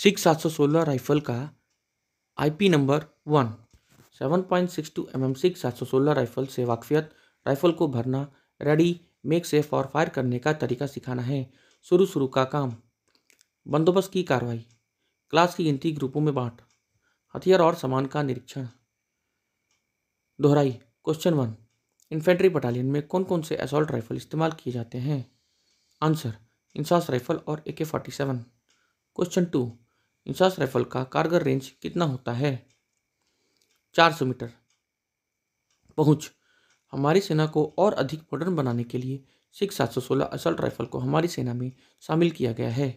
Six सात सौ सोलह राइफल का IP number one seven point six two M M six सात सौ सोलह राइफल से वाकफियत राइफल को भरना रेडी मेक सेफ और फायर करने का तरीका सिखाना है शुरू शुरू का काम बंदोबस्त की कार्रवाई क्लास की गिनती ग्रुपों में बांट हथियार और सामान का निरीक्षण दोहराई क्वेश्चन वन इन्फेंट्री बटालियन में कौन कौन से असॉल्ट राइफल इस्तेमाल किए जाते हैं आंसर इंसास राइफल और A K forty seven question two INSAS rifle का कारगर रेंज कितना होता है 400 मीटर पहुंच हमारी सेना को और अधिक मॉडर्न बनाने के लिए सिक्स सात सौ सोलह असल्ट राइफल को हमारी सेना में शामिल किया गया है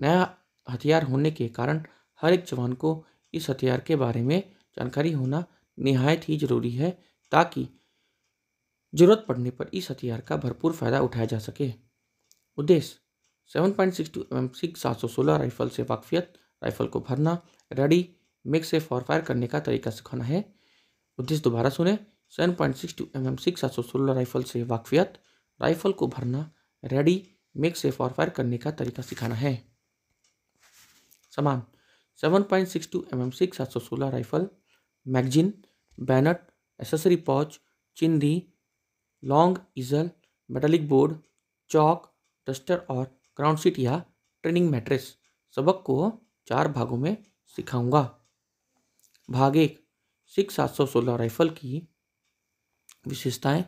नया हथियार होने के कारण हर एक जवान को इस हथियार के बारे में जानकारी होना निहायत ही जरूरी है ताकि जरूरत पड़ने पर इस हथियार का भरपूर फायदा उठाया जा सके उद्देश्य seven point six two M six सात सौ सोलह राइफल से वाकफियत राइफल को भरना रेडी मेक से फॉर फायर करने का तरीका सिखाना है उद्देश्य दोबारा सुने seven point six two M M six सात सौ सोलह राइफल से वाकफियत राइफल को भरना रेडी मेक से फॉर फायर करने का तरीका सिखाना है समान seven point six two M M six सात सौ सोलह rifle magazine bayonet accessory pouch चिंदी long easel metallic board chalk duster और क्राउंड सीट या ट्रेनिंग मैट्रेस सबक को चार भागों में सिखाऊंगा भाग एक सिक्स सात सौ सोलह राइफल की विशेषताएं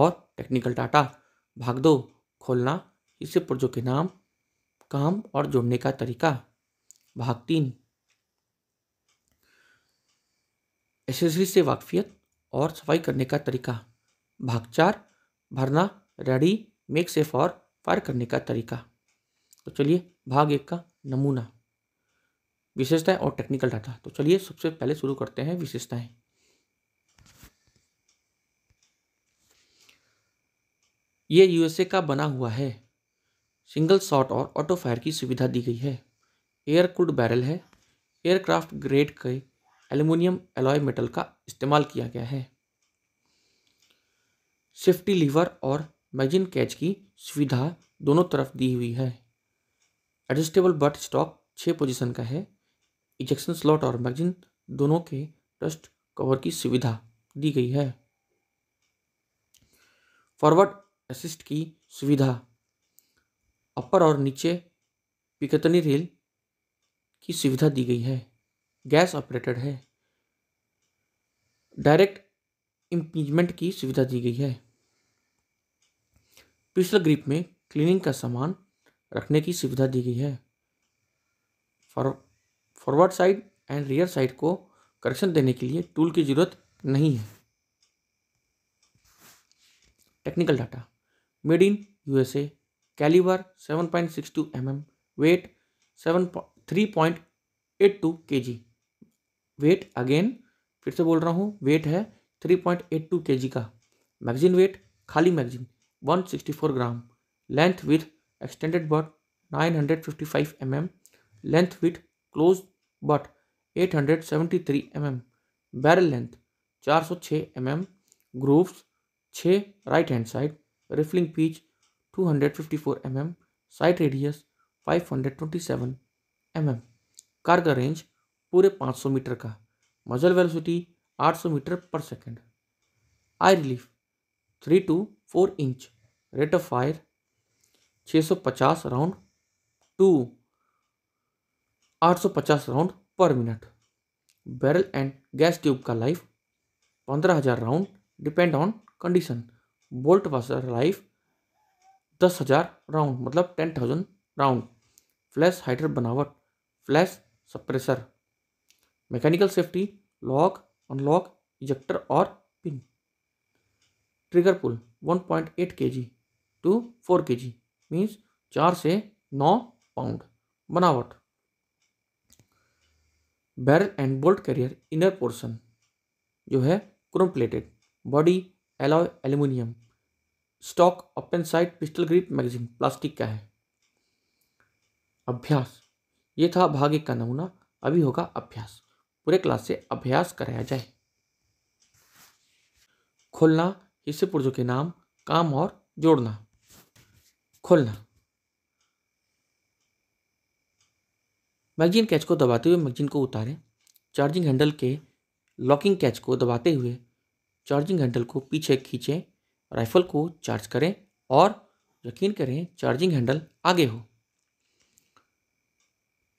और टेक्निकल डाटा भाग दो खोलना इसे पुर्जों के नाम काम और जोड़ने का तरीका भाग तीन एसेसरी से वाकफियत और सफाई करने का तरीका भाग चार भरना रेडी मेक सेफ और फायर करने का तरीका तो चलिए भाग एक का नमूना विशेषताएं और टेक्निकल डाटा तो चलिए सबसे पहले शुरू करते हैं विशेषताएं ये यूएसए का बना हुआ है सिंगल शॉट और ऑटो फायर की सुविधा दी गई है एयर कूड बैरल है एयरक्राफ्ट ग्रेड के एल्यूमिनियम एलॉय मेटल का इस्तेमाल किया गया है सेफ्टी लीवर और मैगजीन कैच की सुविधा दोनों तरफ दी हुई है एडजस्टेबल बट स्टॉक छः पोजीशन का है इजेक्शन स्लॉट और मैगजीन दोनों के डस्ट कवर की सुविधा दी गई है फॉरवर्ड असिस्ट की सुविधा अपर और नीचे पिकतनी रेल की सुविधा दी गई है गैस ऑपरेटेड है डायरेक्ट इम्पीजमेंट की सुविधा दी गई है पिस्टल ग्रिप में क्लीनिंग का सामान रखने की सुविधा दी गई है for forward sight and rear sight को करेक्शन देने के लिए टूल की ज़रूरत नहीं है technical data made in USA calibre 7.62 point six two M M weight seven three point eight two K G wait again फिर से बोल रहा हूँ वेट है three point eight two K G का मैगजीन वेट खाली magazine one sixty four gram length with extended butt nine hundred fifty five M M length with close butt 873 mm barrel length 406 mm grooves 6 right hand side rifling pitch 254 mm sight radius 527 mm कार का range पूरे 500 metre का muzzle velocity 800 metre पर second eye relief three to four inch rate of fire 650 round to 850 round पर minute barrel and gas tube का life 15000 round depend on condition bolt washer life 10000 round मतलब 10000 round flash hider बनावट flash suppressor mechanical safety lock unlock ejector और pin trigger pull 1.8 KG to 4 KG means चार से नौ pound बनावट barrel and bolt carrier inner portion जो है chrome plated body alloy aluminium stock open side pistol grip magazine plastic का है अभ्यास ये था भाग एक का नमूना अभी होगा अभ्यास पूरे क्लास से अभ्यास कराया जाए खोलना हिस्से पुर्जों के नाम काम और जोड़ना खोलना मैगजीन कैच को दबाते हुए मैगजीन को उतारें चार्जिंग हैंडल के लॉकिंग कैच को दबाते हुए चार्जिंग हैंडल को पीछे खींचें राइफल को चार्ज करें और यकीन करें चार्जिंग हैंडल आगे हो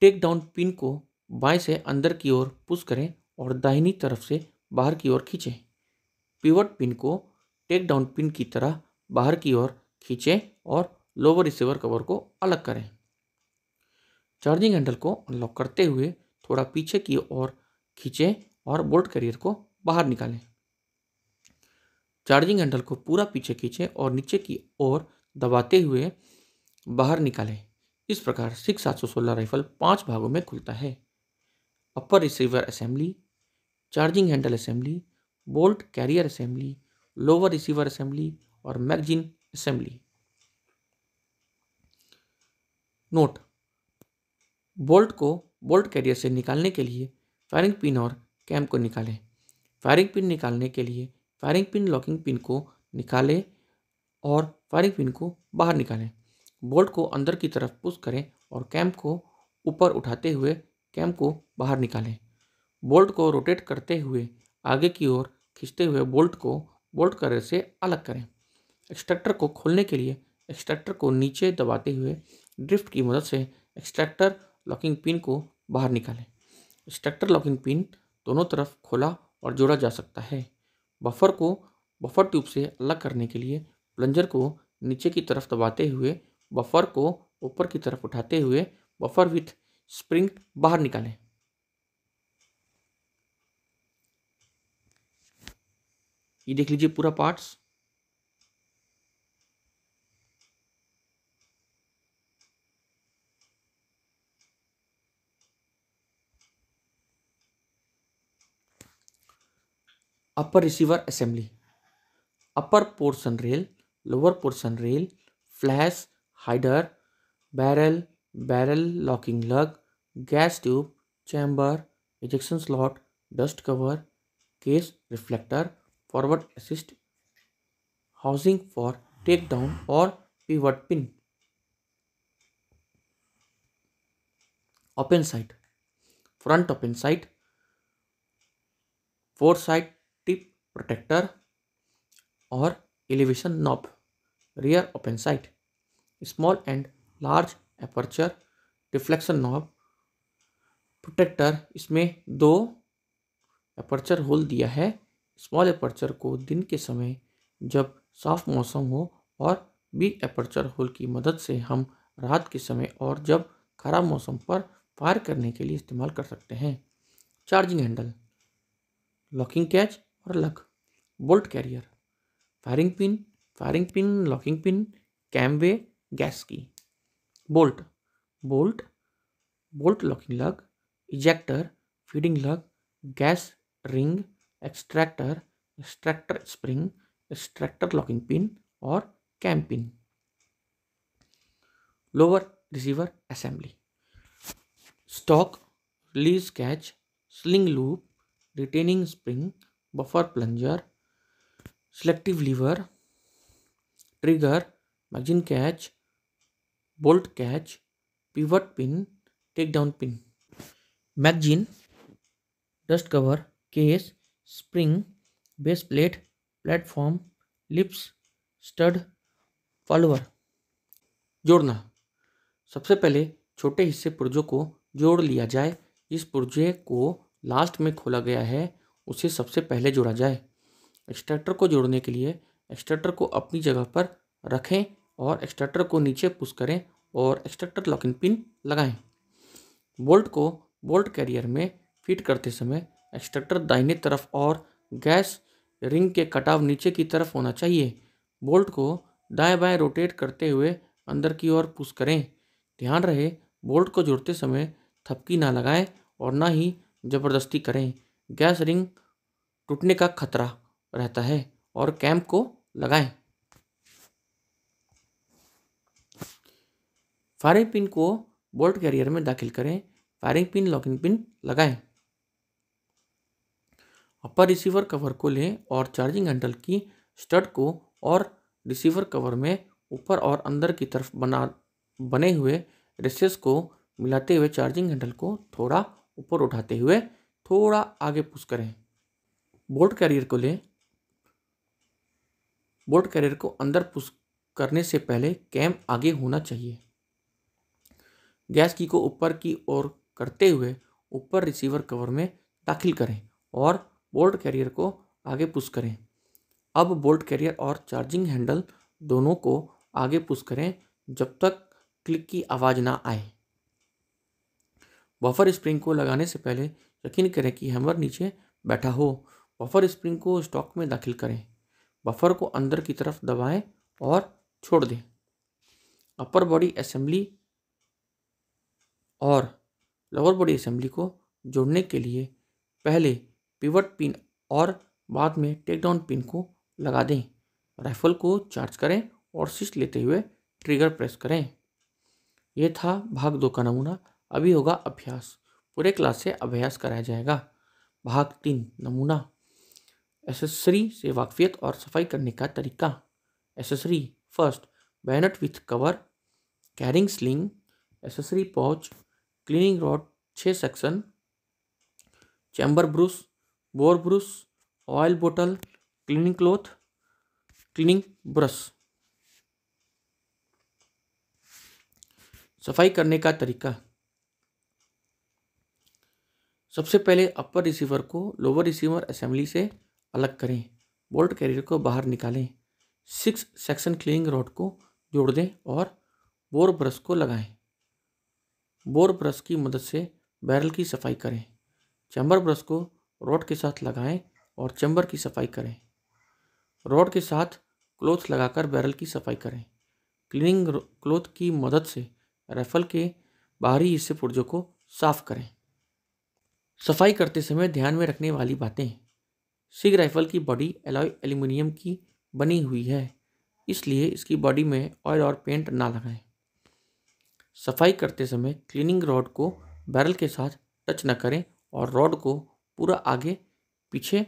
टेक डाउन पिन को बाएं से अंदर की ओर पुश करें और दाहिनी तरफ से बाहर की ओर खींचें पिवट पिन को टेक डाउन पिन की तरह बाहर की ओर खींचें और लोअर रिसीवर कवर को अलग करें चार्जिंग हैंडल को अनलॉक करते हुए थोड़ा पीछे की ओर खींचें और बोल्ट कैरियर को बाहर निकालें चार्जिंग हैंडल को पूरा पीछे खींचें और नीचे की ओर दबाते हुए बाहर निकालें इस प्रकार सिक्स सात सौ सोलह राइफल पाँच भागों में खुलता है upper receiver assembly charging handle assembly bolt carrier assembly lower receiver assembly और मैगजीन असेंबली नोट बोल्ट को बोल्ट कैरियर से निकालने के लिए फायरिंग पिन और कैम को निकालें फायरिंग पिन निकालने के लिए फायरिंग पिन लॉकिंग पिन को निकालें और फायरिंग पिन को बाहर निकालें बोल्ट को अंदर की तरफ पुश करें और कैम को ऊपर उठाते हुए कैम को बाहर निकालें बोल्ट को रोटेट करते हुए आगे की ओर खींचते हुए बोल्ट को बोल्ट कैरियर से अलग करें एक्सट्रैक्टर को खोलने के लिए एक्सट्रैक्टर को नीचे दबाते हुए ड्रिफ्ट की मदद से एक्सट्रैक्टर लॉकिंग पिन को बाहर निकालें स्ट्रक्टर लॉकिंग पिन दोनों तरफ खोला और जोड़ा जा सकता है बफर को बफर ट्यूब से अलग करने के लिए प्लंजर को नीचे की तरफ दबाते हुए बफर को ऊपर की तरफ उठाते हुए बफर विथ स्प्रिंग बाहर निकालें ये देख लीजिए पूरा parts upper receiver assembly upper portion rail lower portion rail flash hider barrel barrel locking lug gas tube chamber ejection slot dust cover case reflector forward assist housing for take down और pivot pin open sight front open sight fore sight protector और elevation knob rear open sight small and large aperture deflection knob protector इसमें दो aperture whole दिया है small aperture को दिन के समय जब साफ मौसम हो और बिग एपर्चर होल की मदद से हम रात के समय और जब खराब मौसम पर फायर करने के लिए इस्तेमाल कर सकते हैं चार्जिंग हैंडल लॉकिंग कैच और lug bolt carrier firing pin firing pin locking pin cam way gas key bolt bolt bolt locking lug ejector feeding lug gas ring extractor extractor spring extractor locking pin और cam pin lower receiver assembly stock release catch sling loop retaining spring buffer plunger selective lever trigger magazine catch bolt catch pivot pin take down pin magazine dust cover case spring base plate platform lips stud follower जोड़ना सबसे पहले छोटे हिस्से पुरजों को जोड़ लिया जाए इस पुरजे को लास्ट में खोला गया है उसे सबसे पहले जोड़ा जाए एक्सट्रैक्टर को जोड़ने के लिए एक्सट्रैक्टर को अपनी जगह पर रखें और एक्सट्रैक्टर को नीचे पुश करें और एक्सट्रैक्टर लॉकिंग पिन लगाएं बोल्ट को बोल्ट कैरियर में फिट करते समय एक्सट्रैक्टर दाहिने तरफ और गैस रिंग के कटाव नीचे की तरफ होना चाहिए बोल्ट को दाएं बाएं रोटेट करते हुए अंदर की ओर पुश करें ध्यान रहे बोल्ट को जोड़ते समय थपकी ना लगाएं और ना ही ज़बरदस्ती करें गैस रिंग टूटने का खतरा रहता है और कैंप को लगाएं फायरिंग पिन को बोल्ट कैरियर में दाखिल करें फायरिंग पिन लॉकिंग पिन लगाएं अपर रिसीवर कवर को लें और चार्जिंग हैंडल की स्टड को और रिसीवर कवर में ऊपर और अंदर की तरफ बना बने हुए रेसेस को मिलाते हुए चार्जिंग हैंडल को थोड़ा ऊपर उठाते हुए थोड़ा आगे पुश करें बोल्ट कैरियर को लें बोल्ट कैरियर को अंदर पुश करने से पहले कैम आगे होना चाहिए गैस की को ऊपर की ओर करते हुए ऊपर रिसीवर कवर में दाखिल करें और बोल्ट कैरियर को आगे पुश करें अब बोल्ट कैरियर और चार्जिंग हैंडल दोनों को आगे पुश करें जब तक क्लिक की आवाज़ ना आए बफर स्प्रिंग को लगाने से पहले यकीन करें कि हैमर नीचे बैठा हो बफर स्प्रिंग को स्टॉक में दाखिल करें बफर को अंदर की तरफ दबाएं और छोड़ दें अपर बॉडी असेंबली और लोअर बॉडी असेंबली को जोड़ने के लिए पहले पिवट पिन और बाद में टेक डाउन पिन को लगा दें राइफल को चार्ज करें और सिस्ट लेते हुए ट्रिगर प्रेस करें यह था भाग दो का नमूना अभी होगा अभ्यास पूरे क्लास से अभ्यास कराया जाएगा भाग तीन नमूना एसेसरी से वाकफियत और सफाई करने का तरीका accessory first bayonet with cover carrying sling accessory pouch cleaning rod छः section chamber brush bore brush oil बोतल क्लीनिंग क्लोथ क्लीनिंग ब्रश सफाई करने का तरीका सबसे पहले अपर रिसीवर को लोअर रिसीवर असेंबली से अलग करें बोल्ट कैरियर को बाहर निकालें सिक्स सेक्शन क्लिंग रॉड को जोड़ दें और बोर ब्रश को लगाएं। बोर ब्रश की मदद से बैरल की सफाई करें चैम्बर ब्रश को रॉड के साथ लगाएं और चैम्बर की सफाई करें रॉड के साथ क्लोथ लगाकर बैरल की सफाई करें क्लीनिंग क्लोथ की मदद से रेफल के बाहरी हिस्से पुर्जों को साफ करें सफाई करते समय ध्यान में रखने वाली बातें सिग राइफल की बॉडी एलॉय एल्यूमिनियम की बनी हुई है इसलिए इसकी बॉडी में ऑयल और पेंट ना लगाएं सफाई करते समय क्लीनिंग रॉड को बैरल के साथ टच न करें और रॉड को पूरा आगे पीछे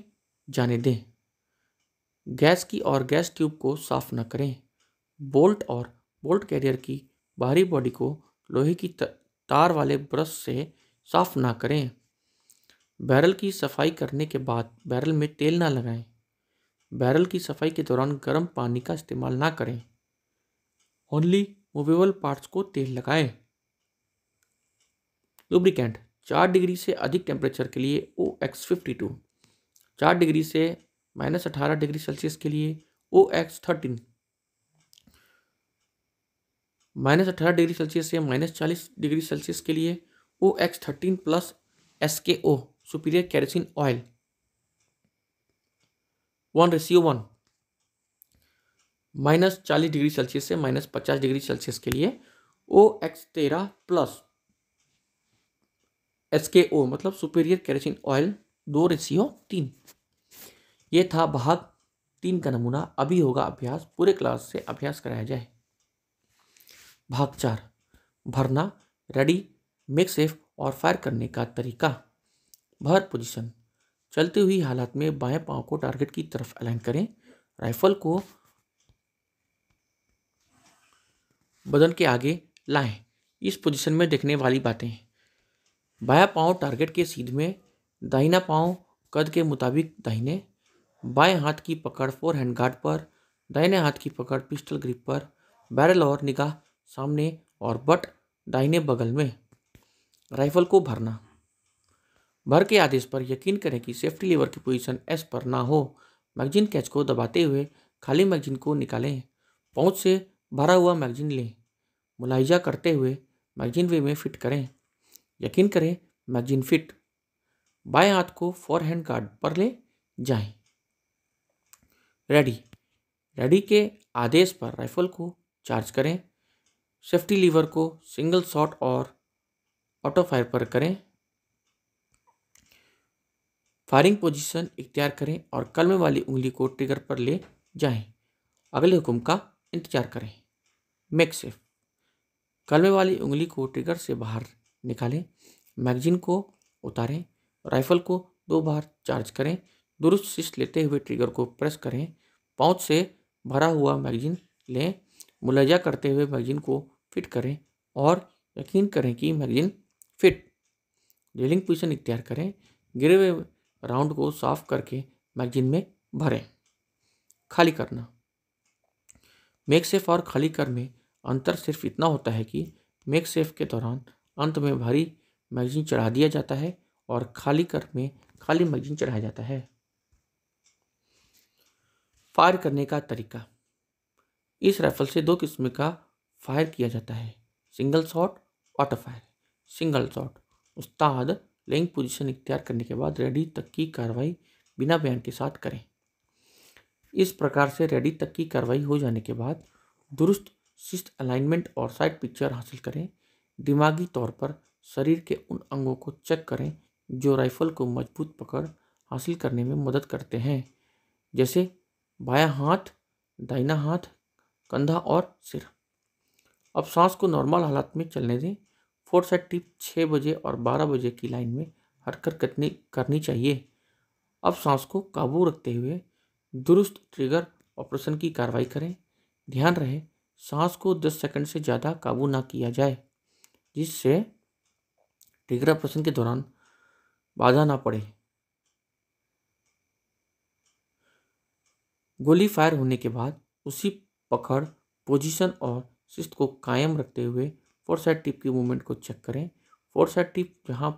जाने दें गैस की और गैस ट्यूब को साफ न करें बोल्ट और बोल्ट कैरियर की बाहरी बॉडी को लोहे की तार वाले ब्रश से साफ ना करें बैरल की सफाई करने के बाद बैरल में तेल ना लगाएं बैरल की सफाई के दौरान गर्म पानी का इस्तेमाल ना करें ओनली मूवेबल पार्ट्स को तेल लगाएं लुब्रिकेंट चार डिग्री से अधिक टेम्परेचर के लिए ओ एक्स फिफ्टी टू चार डिग्री से माइनस अठारह डिग्री सेल्सियस के लिए ओ एक्स थर्टीन माइनस अठारह डिग्री सेल्सियस से माइनस चालीस डिग्री सेल्सियस के लिए O X thirteen plus S K O superior kerosene oil 1 ratio one minus चालीस डिग्री सेल्सियस से माइनस पचास डिग्री सेल्सियस के लिए ओ एक्स तेरह प्लस एस के ओ मतलब सुपेरियर कैरेसिन ऑयल दो रेशियो तीन ये था भाग तीन का नमूना अभी होगा अभ्यास पूरे क्लास से अभ्यास कराया जाए भाग चार भरना रेडी मिक्स सेफ और फायर करने का तरीका भर पोजीशन चलते हुई हालात में बाएं पाँव को टारगेट की तरफ अलाइन करें राइफल को बदन के आगे लाएं इस पोजीशन में देखने वाली बातें हैं बाया पाँव टारगेट के सीध में दाहिना पाँव कद के मुताबिक दाहिने बाएं हाथ की पकड़ फोर हैंड गार्ड पर दाहिने हाथ की पकड़ पिस्टल ग्रिप पर बैरल और निगाह सामने और बट दाहिने बगल में राइफल को भरना भर के आदेश पर यकीन करें कि सेफ्टी लीवर की पोजीशन एस पर ना हो मैगजीन कैच को दबाते हुए खाली मैगजीन को निकालें पहुँच से भरा हुआ मैगजीन लें मुलायजा करते हुए मैगजीन वे में फिट करें यकीन करें मैगजीन फिट बाएं हाथ को फोर हैंड गार्ड पर ले जाएं। रेडी रेडी के आदेश पर राइफल को चार्ज करें सेफ्टी लीवर को सिंगल शॉट और ऑटो फायर पर करें फायरिंग पोजीशन इख्तियार करें और कलमे वाली उंगली को ट्रिगर पर ले जाएं। अगले हुक्म का इंतजार करें मेक सेफ कलमे वाली उंगली को ट्रिगर से बाहर निकालें मैगजीन को उतारें राइफल को दो बार चार्ज करें दुरुस्त शिश लेते हुए ट्रिगर को प्रेस करें पाउच से भरा हुआ मैगजीन लें मुलैया करते हुए मैगजीन को फिट करें और यकीन करें कि मैगजीन फिट रेलिंग पोजिशन इख्तियार करें गिरे हुए राउंड को साफ करके मैगजीन में भरें खाली करना मेक सेफ और खाली कर में अंतर सिर्फ इतना होता है कि मेक सेफ के दौरान अंत में भारी मैगजीन चढ़ा दिया जाता है और खाली कर में खाली मैगजीन चढ़ाया जाता है फायर करने का तरीका इस राइफल से दो किस्म का फायर किया जाता है single shot auto fire single shot उस्ताद लेंग पोजीशन इख्तियार करने के बाद रेडी तक की कार्रवाई बिना बयान के साथ करें इस प्रकार से रेडी तक की कार्रवाई हो जाने के बाद दुरुस्त शिस्ट अलाइनमेंट और साइड पिक्चर हासिल करें दिमागी तौर पर शरीर के उन अंगों को चेक करें जो राइफल को मजबूत पकड़ हासिल करने में मदद करते हैं जैसे बायां हाथ दाहिना हाथ कंधा और सिर अब सांस को नॉर्मल हालात में चलने दें फोर सेट टिप छः बजे और बारह बजे की लाइन में हरकत करनी करनी चाहिए अब सांस को काबू रखते हुए दुरुस्त ट्रिगर ऑपरेशन की कार्रवाई करें ध्यान रहे सांस को 10 सेकंड से ज़्यादा काबू ना किया जाए जिससे ट्रिगर ऑपरेशन के दौरान बाधा ना पड़े गोली फायर होने के बाद उसी पकड़ पोजीशन और शिस्त को कायम रखते हुए फोर साइड टिप की मूवमेंट को चेक करें फोर साइड टिप जहाँ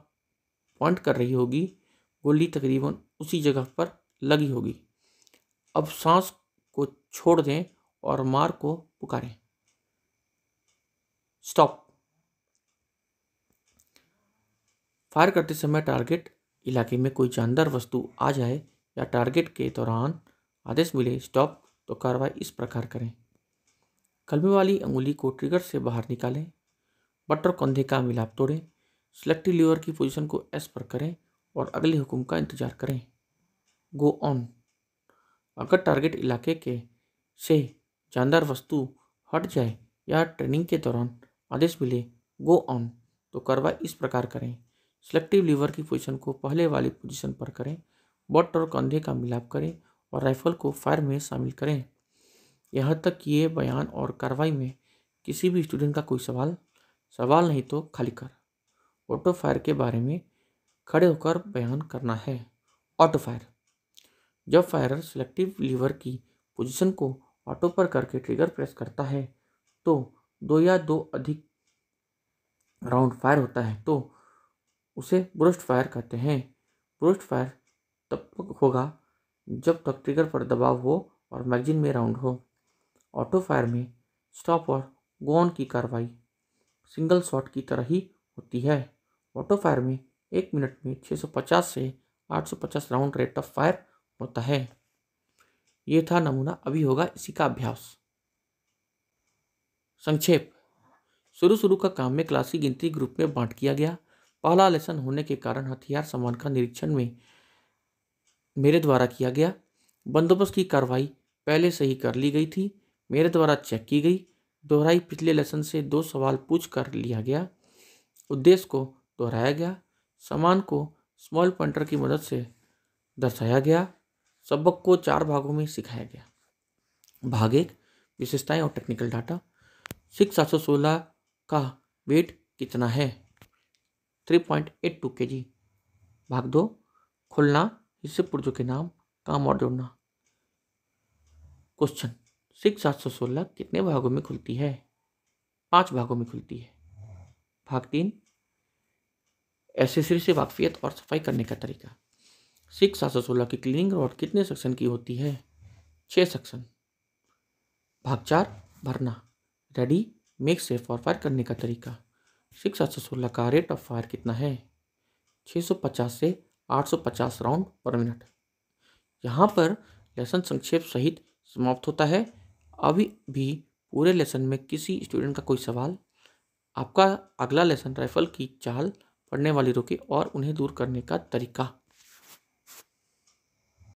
पॉइंट कर रही होगी गोली तकरीबन उसी जगह पर लगी होगी अब सांस को छोड़ दें और मार को पुकारें स्टॉप फायर करते समय टारगेट इलाके में कोई जानदार वस्तु आ जाए या टारगेट के दौरान आदेश मिले स्टॉप तो कार्रवाई इस प्रकार करें कलमे वाली अंगुली को ट्रिगर से बाहर निकालें बट और कंधे का मिलाप तोड़ें सेलेक्टिव लीवर की पोजीशन को एस पर करें और अगले हुक्म का इंतजार करें गो ऑन अगर टारगेट इलाके के से जानदार वस्तु हट जाए या ट्रेनिंग के दौरान आदेश मिले गो ऑन तो कार्रवाई इस प्रकार करें सेलेक्टिव लीवर की पोजीशन को पहले वाली पोजीशन पर करें बट और कंधे का मिलाप करें और राइफल को फायर में शामिल करें यहाँ तक ये बयान और कार्रवाई में किसी भी स्टूडेंट का कोई सवाल सवाल नहीं तो खाली कर ऑटो फायर के बारे में खड़े होकर बयान करना है ऑटो फायर जब फायरर सिलेक्टिव लीवर की पोजीशन को ऑटो पर करके ट्रिगर प्रेस करता है तो दो या दो अधिक राउंड फायर होता है तो उसे ब्रस्ट फायर कहते हैं ब्रस्ट फायर तब तक होगा जब तक ट्रिगर पर दबाव हो और मैगजीन में राउंड हो ऑटो फायर में स्टॉप और गोन की कार्रवाई सिंगल शॉट की तरह ही होती है ऑटो फायर में एक मिनट में 650 से 850 राउंड रेट ऑफ फायर होता है ये था नमूना अभी होगा इसी का अभ्यास संक्षेप शुरू शुरू का काम में क्लासी गिनती ग्रुप में बांट किया गया पहला लेसन होने के कारण हथियार सामान का निरीक्षण में मेरे द्वारा किया गया बंदोबस्त की कार्रवाई पहले से ही कर ली गई थी मेरे द्वारा चेक की गई दोहराई पिछले लेसन से दो सवाल पूछ कर लिया गया उद्देश्य को दोहराया गया समान को स्मॉल पॉइंटर की मदद से दर्शाया गया सबक को चार भागों में सिखाया गया भाग एक विशेषताएं और टेक्निकल डाटा सिक्स सात सौ सोलह का वेट कितना है three point eight two K जी भाग दो खुलना हिस्से पुर्जों के नाम काम और जोड़ना क्वेश्चन सिक्स सात सौ सोलह कितने भागों में खुलती है पांच भागों में खुलती है भाग तीन एसेसरी से वाकफियत और सफाई करने का तरीका सिक्स सात सौ सोलह की क्लीनिंग रॉड कितने सेक्शन की होती है छः सेक्शन भाग चार भरना रेडी मेक सेफ और फायर करने का तरीका सिक्स सात सौ सोलह का रेट ऑफ फायर कितना है छः सौ पचास से आठ सौ पचास राउंड पर मिनट यहाँ पर लेसन संक्षेप सहित समाप्त होता है अभी भी पूरे लेसन में किसी स्टूडेंट का कोई सवाल आपका अगला लेसन राइफल की चाल पढ़ने वाली रोके और उन्हें दूर करने का तरीका